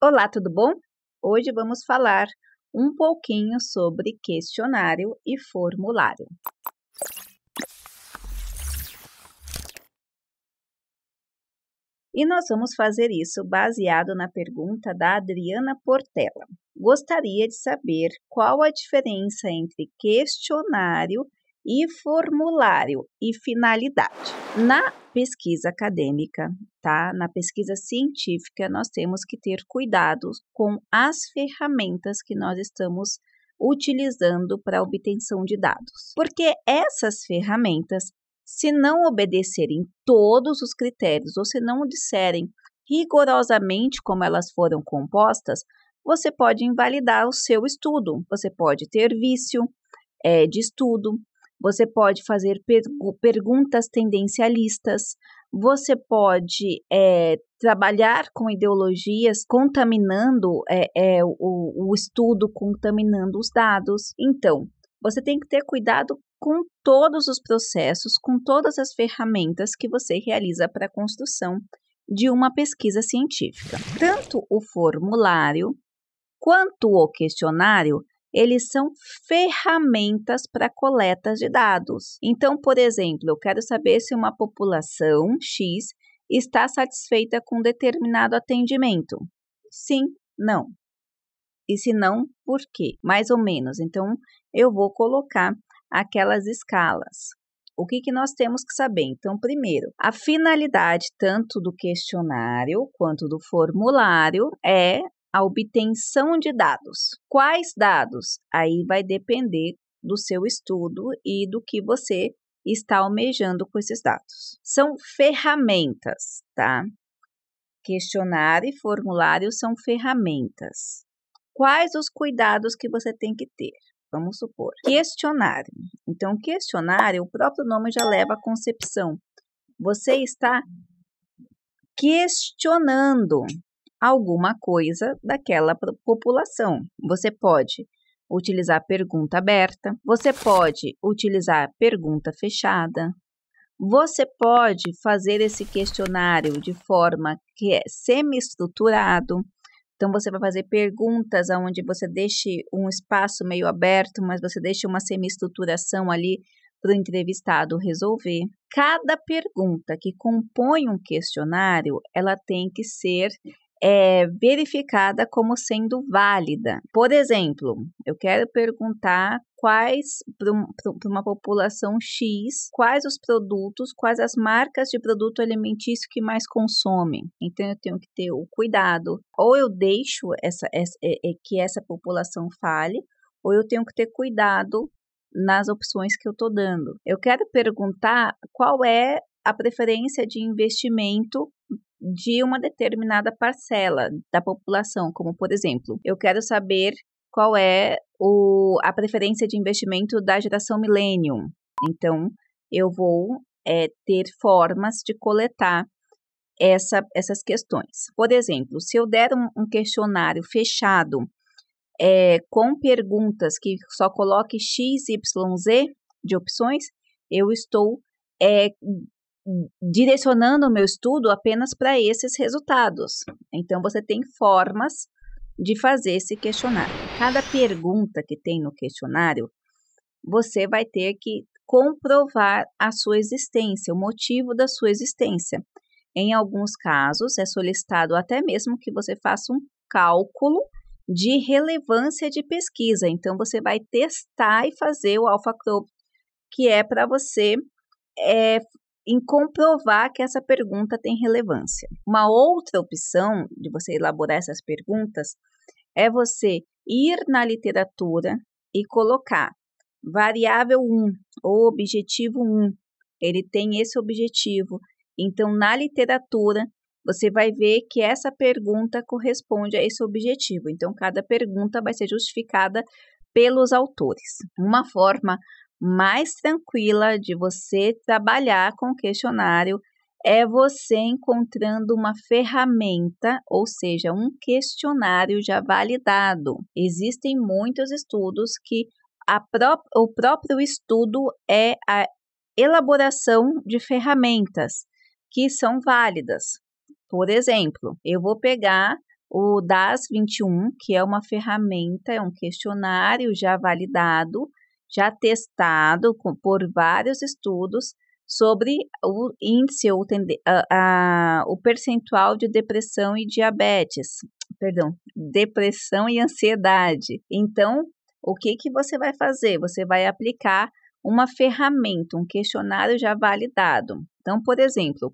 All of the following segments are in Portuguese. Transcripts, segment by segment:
Olá, tudo bom? Hoje vamos falar um pouquinho sobre questionário e formulário. E nós vamos fazer isso baseado na pergunta da Adriana Portela. Gostaria de saber qual a diferença entre questionário e formulário e finalidade. Na pesquisa acadêmica, tá? Na pesquisa científica, nós temos que ter cuidado com as ferramentas que nós estamos utilizando para obtenção de dados. Porque essas ferramentas, se não obedecerem todos os critérios ou se não disserem rigorosamente como elas foram compostas, você pode invalidar o seu estudo, você pode ter vício é, de estudo, você pode fazer perguntas tendencialistas, você pode é, trabalhar com ideologias, contaminando é, é, o, o estudo, contaminando os dados. Então, você tem que ter cuidado com todos os processos, com todas as ferramentas que você realiza para a construção de uma pesquisa científica. Tanto o formulário quanto o questionário eles são ferramentas para coletas de dados. Então, por exemplo, eu quero saber se uma população X está satisfeita com determinado atendimento. Sim, não. E se não, por quê? Mais ou menos. Então, eu vou colocar aquelas escalas. O que, que nós temos que saber? Então, primeiro, a finalidade tanto do questionário quanto do formulário é a obtenção de dados. Quais dados? Aí vai depender do seu estudo e do que você está almejando com esses dados. São ferramentas, tá? Questionário e formulário são ferramentas. Quais os cuidados que você tem que ter? Vamos supor, questionário. Então, questionário, o próprio nome já leva à concepção. Você está questionando alguma coisa daquela população. Você pode utilizar pergunta aberta, você pode utilizar pergunta fechada. Você pode fazer esse questionário de forma que é semi-estruturado. Então você vai fazer perguntas onde você deixe um espaço meio aberto, mas você deixa uma semi-estruturação ali para o entrevistado resolver. Cada pergunta que compõe um questionário, ela tem que ser é verificada como sendo válida. Por exemplo, eu quero perguntar quais para uma população X, quais os produtos, quais as marcas de produto alimentício que mais consomem. Então eu tenho que ter o cuidado, ou eu deixo essa, essa é, é, que essa população fale, ou eu tenho que ter cuidado nas opções que eu estou dando. Eu quero perguntar qual é a preferência de investimento de uma determinada parcela da população, como por exemplo, eu quero saber qual é o, a preferência de investimento da geração millennium. Então, eu vou é, ter formas de coletar essa, essas questões. Por exemplo, se eu der um, um questionário fechado é, com perguntas que só coloque X, Y, Z de opções, eu estou é, direcionando o meu estudo apenas para esses resultados. Então, você tem formas de fazer esse questionário. Cada pergunta que tem no questionário, você vai ter que comprovar a sua existência, o motivo da sua existência. Em alguns casos, é solicitado até mesmo que você faça um cálculo de relevância de pesquisa. Então, você vai testar e fazer o alfa que é para você é, em comprovar que essa pergunta tem relevância. Uma outra opção de você elaborar essas perguntas é você ir na literatura e colocar variável 1 ou objetivo 1. Ele tem esse objetivo. Então, na literatura, você vai ver que essa pergunta corresponde a esse objetivo. Então, cada pergunta vai ser justificada pelos autores. Uma forma mais tranquila de você trabalhar com questionário é você encontrando uma ferramenta, ou seja, um questionário já validado. Existem muitos estudos que pró o próprio estudo é a elaboração de ferramentas que são válidas. Por exemplo, eu vou pegar o DAS 21, que é uma ferramenta, é um questionário já validado, já testado com, por vários estudos sobre o índice ou a, a, o percentual de depressão e diabetes, perdão, depressão e ansiedade. Então, o que que você vai fazer? Você vai aplicar uma ferramenta, um questionário já validado. Então, por exemplo,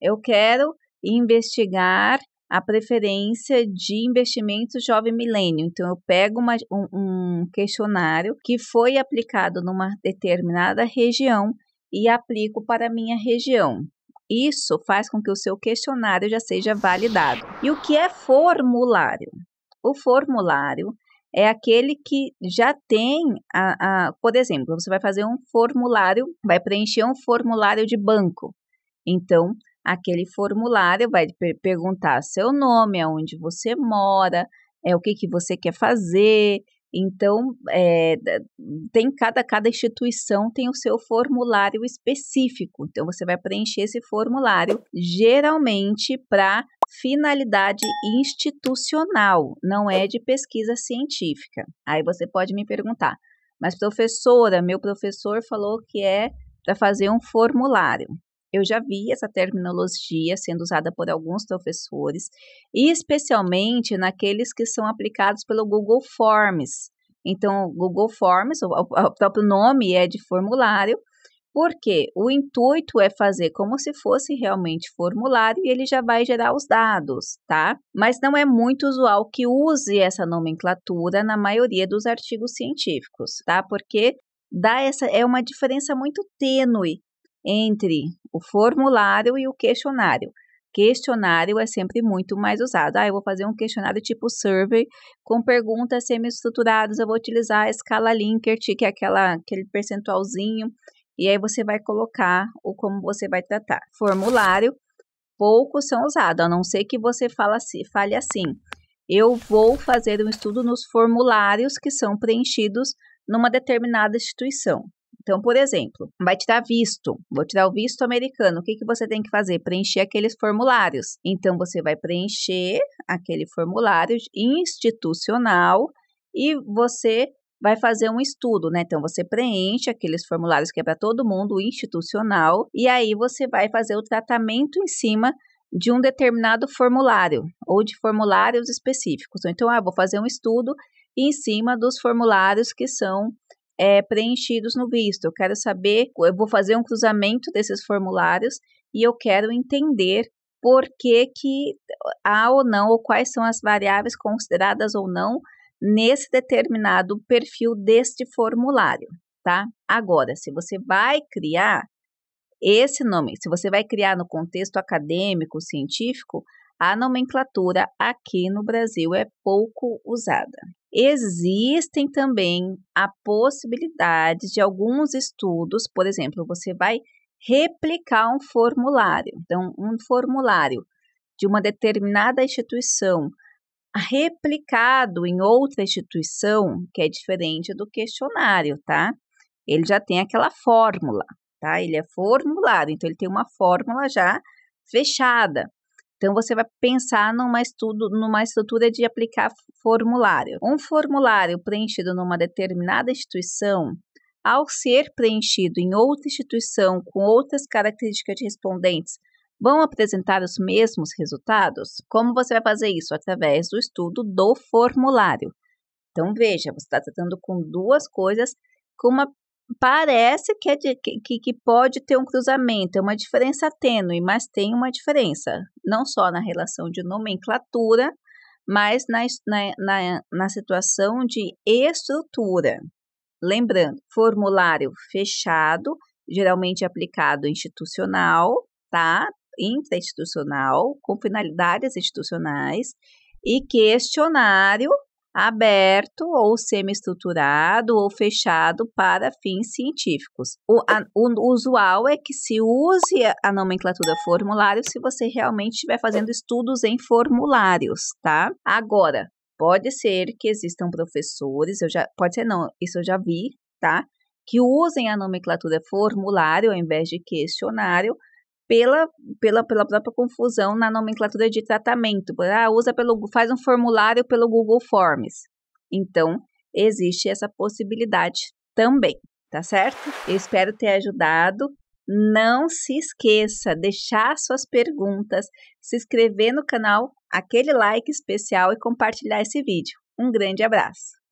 eu quero investigar a preferência de investimentos jovem milênio. Então, eu pego uma, um, um questionário que foi aplicado numa determinada região e aplico para a minha região. Isso faz com que o seu questionário já seja validado. E o que é formulário? O formulário é aquele que já tem, a, a, por exemplo, você vai fazer um formulário, vai preencher um formulário de banco. Então, aquele formulário vai perguntar seu nome, aonde você mora, é o que, que você quer fazer. Então, é, tem cada, cada instituição tem o seu formulário específico. Então, você vai preencher esse formulário geralmente para finalidade institucional, não é de pesquisa científica. Aí você pode me perguntar, mas professora, meu professor falou que é para fazer um formulário. Eu já vi essa terminologia sendo usada por alguns professores, e especialmente naqueles que são aplicados pelo Google Forms. Então, Google Forms, o próprio nome é de formulário, porque o intuito é fazer como se fosse realmente formulário e ele já vai gerar os dados, tá? Mas não é muito usual que use essa nomenclatura na maioria dos artigos científicos, tá? Porque dá essa é uma diferença muito tênue entre o formulário e o questionário. Questionário é sempre muito mais usado. Ah, eu vou fazer um questionário tipo survey com perguntas semi-estruturadas. Eu vou utilizar a escala Linkert, que é aquela, aquele percentualzinho. E aí você vai colocar o como você vai tratar. Formulário, poucos são usados, a não ser que você fala assim, fale assim. Eu vou fazer um estudo nos formulários que são preenchidos numa determinada instituição. Então, por exemplo, vai tirar visto, vou tirar o visto americano. O que, que você tem que fazer? Preencher aqueles formulários. Então, você vai preencher aquele formulário institucional e você vai fazer um estudo, né? Então você preenche aqueles formulários que é para todo mundo, institucional, e aí você vai fazer o tratamento em cima de um determinado formulário ou de formulários específicos. Então, ah, vou fazer um estudo em cima dos formulários que são é, preenchidos no visto. Eu quero saber, eu vou fazer um cruzamento desses formulários e eu quero entender por que, que há ou não, ou quais são as variáveis consideradas ou não nesse determinado perfil deste formulário, tá? Agora, se você vai criar esse nome, se você vai criar no contexto acadêmico, científico, a nomenclatura aqui no Brasil é pouco usada, Existem também a possibilidade de alguns estudos, por exemplo, você vai replicar um formulário. Então, um formulário de uma determinada instituição replicado em outra instituição, que é diferente do questionário, tá? Ele já tem aquela fórmula, tá? Ele é formulado, então ele tem uma fórmula já fechada. Então você vai pensar numa estudo, numa estrutura de aplicar formulário. Um formulário preenchido numa determinada instituição, ao ser preenchido em outra instituição com outras características de respondentes, vão apresentar os mesmos resultados? Como você vai fazer isso? Através do estudo do formulário. Então, veja, você está tratando com duas coisas com uma parece que, é de, que, que pode ter um cruzamento, é uma diferença tênue, mas tem uma diferença, não só na relação de nomenclatura, mas na, na, na, na situação de estrutura. Lembrando, formulário fechado, geralmente aplicado institucional, tá? Intrainstitucional, com finalidades institucionais, e questionário aberto ou semi-estruturado ou fechado para fins científicos. O, a, o, usual é que se use a nomenclatura formulário se você realmente estiver fazendo estudos em formulários, tá? Agora, pode ser que existam professores, eu já pode ser não, isso eu já vi, tá? Que usem a nomenclatura formulário ao invés de questionário pela, pela, pela própria confusão na nomenclatura de tratamento. Ah, usa pelo, faz um formulário pelo Google Forms. Então, existe essa possibilidade também, tá certo? Eu espero ter ajudado. Não se esqueça de deixar suas perguntas, se inscrever no canal, aquele like especial e compartilhar esse vídeo. Um grande abraço!